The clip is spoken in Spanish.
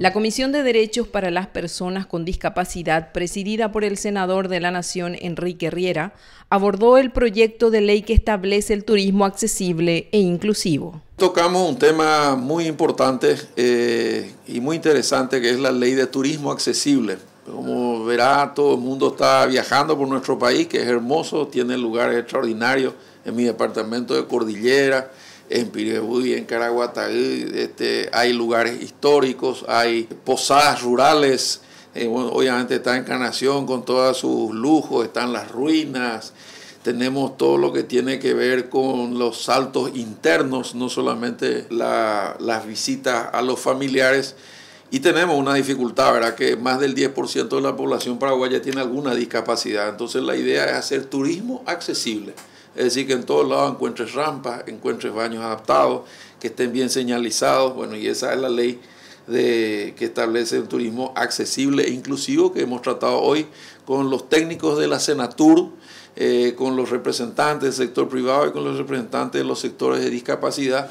La Comisión de Derechos para las Personas con Discapacidad, presidida por el senador de la Nación, Enrique Riera, abordó el proyecto de ley que establece el turismo accesible e inclusivo. Tocamos un tema muy importante eh, y muy interesante que es la ley de turismo accesible. Como verá, todo el mundo está viajando por nuestro país, que es hermoso, tiene lugares extraordinarios en mi departamento de Cordillera en y en Caraguatay, este, hay lugares históricos, hay posadas rurales, eh, obviamente está Encarnación con todos sus lujos, están las ruinas, tenemos todo lo que tiene que ver con los saltos internos, no solamente las visitas a los familiares. Y tenemos una dificultad, ¿verdad? Que más del 10% de la población paraguaya tiene alguna discapacidad. Entonces la idea es hacer turismo accesible. Es decir, que en todos lados encuentres rampas, encuentres baños adaptados, que estén bien señalizados. Bueno, y esa es la ley de, que establece el turismo accesible e inclusivo que hemos tratado hoy con los técnicos de la Senatur, eh, con los representantes del sector privado y con los representantes de los sectores de discapacidad.